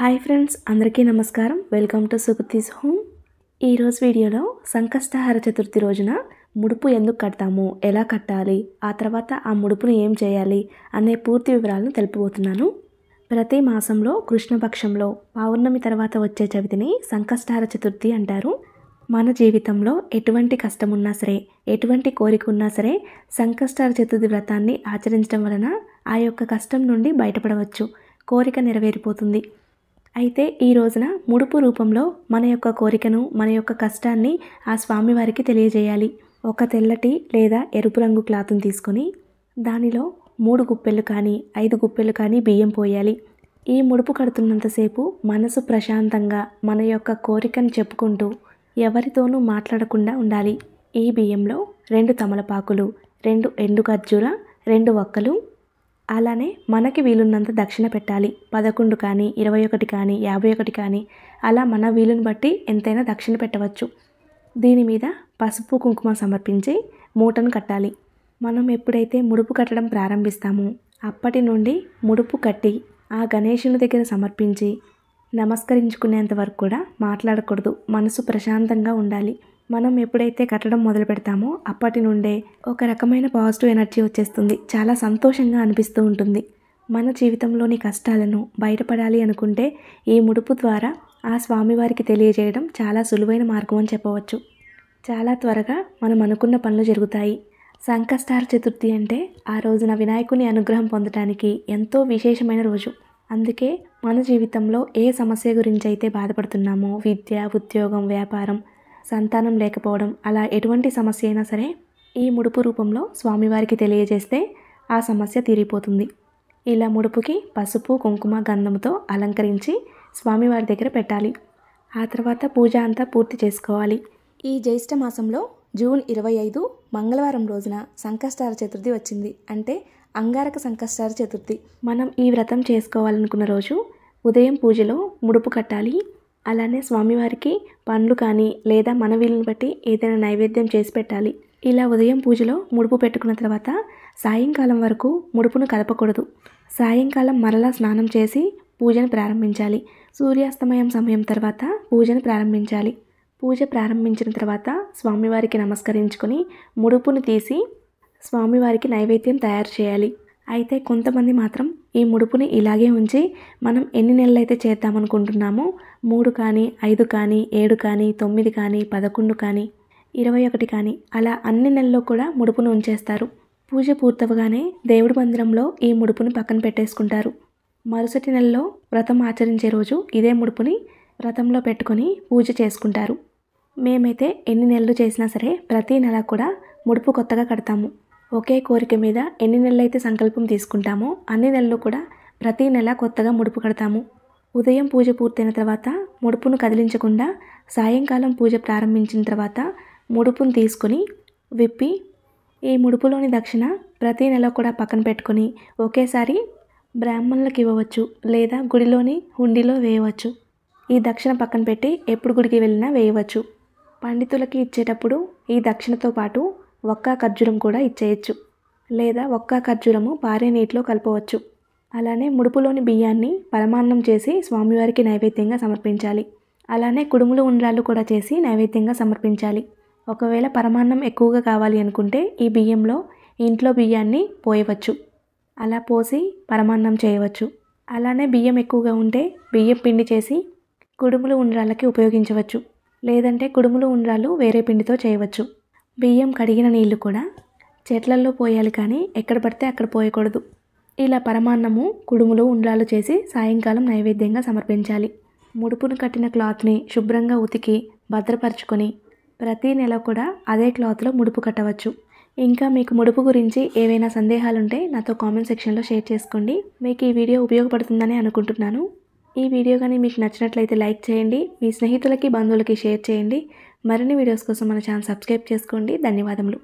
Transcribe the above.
hi friends అందరికీ నమస్కారం welcome to సుగతీస్ home ఈరోజు వీడియోలో సంకష్టహార చతుర్థి రోజున ముడుపు ఎందుకు కడతాము ఎలా కట్టాలి ఆ తర్వాత ఆ ముడుపును ఏం చేయాలి అనే పూర్తి వివరాలను తెలుపబోతున్నాను ప్రతి మాసంలో కృష్ణపక్షంలో పౌర్ణమి తర్వాత వచ్చే చవితిని సంకష్టహార చతుర్థి అంటారు మన జీవితంలో ఎటువంటి కష్టమున్నా సరే ఎటువంటి కోరిక ఉన్నా సరే సంకష్టార చతుర్థి వ్రతాన్ని ఆచరించడం వలన ఆ యొక్క కష్టం నుండి బయటపడవచ్చు కోరిక నెరవేరిపోతుంది అయితే ఈ రోజున ముడుపు రూపంలో మన యొక్క కోరికను మన యొక్క కష్టాన్ని ఆ స్వామివారికి తెలియజేయాలి ఒక తెల్లటి లేదా ఎరుపు రంగు క్లాత్ని తీసుకొని దానిలో మూడు గుప్పెలు కానీ ఐదు గుప్పెలు కానీ బియ్యం పోయాలి ఈ ముడుపు కడుతున్నంతసేపు మనసు ప్రశాంతంగా మన యొక్క కోరికను చెప్పుకుంటూ ఎవరితోనూ మాట్లాడకుండా ఉండాలి ఈ బియ్యంలో రెండు తమలపాకులు రెండు ఎండు ఖర్జూర రెండు వక్కలు అలానే మనకి వీలున్నంత దక్షిణ పెట్టాలి పదకొండు కానీ ఇరవై ఒకటి కానీ యాభై ఒకటి కానీ అలా మన వీలుని బట్టి ఎంతైనా దక్షిణ పెట్టవచ్చు దీని మీద పసుపు కుంకుమ సమర్పించి మూటను కట్టాలి మనం ఎప్పుడైతే ముడుపు కట్టడం ప్రారంభిస్తామో అప్పటి నుండి ముడుపు కట్టి ఆ గణేషుని దగ్గర సమర్పించి నమస్కరించుకునేంత వరకు కూడా మాట్లాడకూడదు మనసు ప్రశాంతంగా ఉండాలి మనం ఎప్పుడైతే కట్టడం మొదలు పెడతామో అప్పటి నుండే ఒక రకమైన పాజిటివ్ ఎనర్జీ వచ్చేస్తుంది చాలా సంతోషంగా అనిపిస్తూ ఉంటుంది మన జీవితంలోని కష్టాలను బయటపడాలి అనుకుంటే ఈ ముడుపు ద్వారా ఆ స్వామివారికి తెలియజేయడం చాలా సులువైన మార్గం అని చెప్పవచ్చు చాలా త్వరగా మనం అనుకున్న పనులు జరుగుతాయి సంకష్టార చతుర్థి అంటే ఆ రోజున వినాయకుని అనుగ్రహం పొందడానికి ఎంతో విశేషమైన రోజు అందుకే మన జీవితంలో ఏ సమస్య గురించి అయితే బాధపడుతున్నామో విద్య ఉద్యోగం వ్యాపారం సంతానం లేకపోవడం అలా ఎటువంటి సమస్య అయినా సరే ఈ ముడుపు రూపంలో స్వామివారికి తెలియజేస్తే ఆ సమస్య తీరిపోతుంది ఇలా ముడుపుకి పసుపు కుంకుమ గంధంతో అలంకరించి స్వామివారి దగ్గర పెట్టాలి ఆ తర్వాత పూజ అంతా పూర్తి చేసుకోవాలి ఈ జ్యేష్ఠ మాసంలో జూన్ ఇరవై ఐదు మంగళవారం రోజున సంకష్టార చతుర్థి వచ్చింది అంటే అంగారక సంకష్టార చతుర్థి మనం ఈ వ్రతం చేసుకోవాలనుకున్న రోజు ఉదయం పూజలో ముడుపు కట్టాలి అలానే స్వామివారికి పండ్లు కానీ లేదా మన వీలుని బట్టి ఏదైనా నైవేద్యం చేసి పెట్టాలి ఇలా ఉదయం పూజలో ముడుపు పెట్టుకున్న తర్వాత సాయంకాలం వరకు ముడుపును కదపకూడదు సాయంకాలం మరలా స్నానం చేసి పూజను ప్రారంభించాలి సూర్యాస్తమయం సమయం తర్వాత పూజను ప్రారంభించాలి పూజ ప్రారంభించిన తర్వాత స్వామివారికి నమస్కరించుకొని ముడుపును తీసి స్వామివారికి నైవేద్యం తయారు చేయాలి అయితే కొంతమంది మాత్రం ఈ ముడుపుని ఇలాగే ఉంచి మనం ఎన్ని నెలలైతే చేద్దామనుకుంటున్నామో మూడు కానీ ఐదు కానీ ఏడు కానీ తొమ్మిది కానీ పదకొండు కానీ ఇరవై ఒకటి కానీ అలా అన్ని నెలల్లో కూడా ముడుపును ఉంచేస్తారు పూజ పూర్తవగానే దేవుడి మందిరంలో ఈ ముడుపును పక్కన పెట్టేసుకుంటారు మరుసటి నెలలో వ్రతం ఆచరించే రోజు ఇదే ముడుపుని వ్రతంలో పెట్టుకొని పూజ చేసుకుంటారు మేమైతే ఎన్ని నెలలు చేసినా సరే ప్రతి నెల కూడా ముడుపు కొత్తగా కడతాము ఒకే కోరిక మీద ఎన్ని నెలలైతే సంకల్పం తీసుకుంటామో అన్ని నెలలు కూడా ప్రతి నెల కొత్తగా ముడుపు కడతాము ఉదయం పూజ పూర్తయిన తర్వాత ముడుపును కదిలించకుండా సాయంకాలం పూజ ప్రారంభించిన తర్వాత ముడుపును తీసుకొని విప్పి ఈ ముడుపులోని దక్షిణ ప్రతి నెల కూడా పక్కన పెట్టుకొని ఒకేసారి బ్రాహ్మణులకు ఇవ్వవచ్చు లేదా గుడిలోని హుండీలో వేయవచ్చు ఈ దక్షిణ పక్కన పెట్టి ఎప్పుడు గుడికి వెళ్ళినా వేయవచ్చు పండితులకి ఇచ్చేటప్పుడు ఈ దక్షిణతో పాటు ఒక్క ఖర్జూరం కూడా ఇచ్చేయచ్చు లేదా ఒక్క ఖర్జూరము పారే నీటిలో కలపవచ్చు అలానే ముడుపులోని బియ్యాన్ని పరమాన్నం చేసి స్వామివారికి నైవేద్యంగా సమర్పించాలి అలానే కుడుములు ఉండ్రాలు కూడా చేసి నైవేద్యంగా సమర్పించాలి ఒకవేళ పరమాన్నం ఎక్కువగా కావాలి అనుకుంటే ఈ బియ్యంలో ఇంట్లో బియ్యాన్ని పోయవచ్చు అలా పోసి పరమాన్నం చేయవచ్చు అలానే బియ్యం ఎక్కువగా ఉంటే బియ్యం పిండి చేసి కుడుములు ఉండ్రాలకి ఉపయోగించవచ్చు లేదంటే కుడుములు ఉండ్రాలు వేరే పిండితో చేయవచ్చు బియ్యం కడిగిన నీళ్లు కూడా చెట్లల్లో పోయాలి కానీ ఎక్కడ పడితే అక్కడ పోయకూడదు ఇలా పరమాన్నము కుడుములు ఉండ్రాలు చేసి సాయంకాలం నైవేద్యంగా సమర్పించాలి ముడుపును కట్టిన క్లాత్ని శుభ్రంగా ఉతికి భద్రపరచుకొని ప్రతి నెల కూడా అదే క్లాత్లో ముడుపు కట్టవచ్చు ఇంకా మీకు ముడుపు గురించి ఏవైనా సందేహాలుంటే నాతో కామెంట్ సెక్షన్లో షేర్ చేసుకోండి మీకు ఈ వీడియో ఉపయోగపడుతుందని అనుకుంటున్నాను ఈ వీడియో కానీ మీకు నచ్చినట్లయితే లైక్ చేయండి మీ స్నేహితులకి బంధువులకి షేర్ చేయండి మరిన్ని వీడియోస్ కోసం మన ఛానల్ సబ్స్క్రైబ్ చేసుకోండి ధన్యవాదములు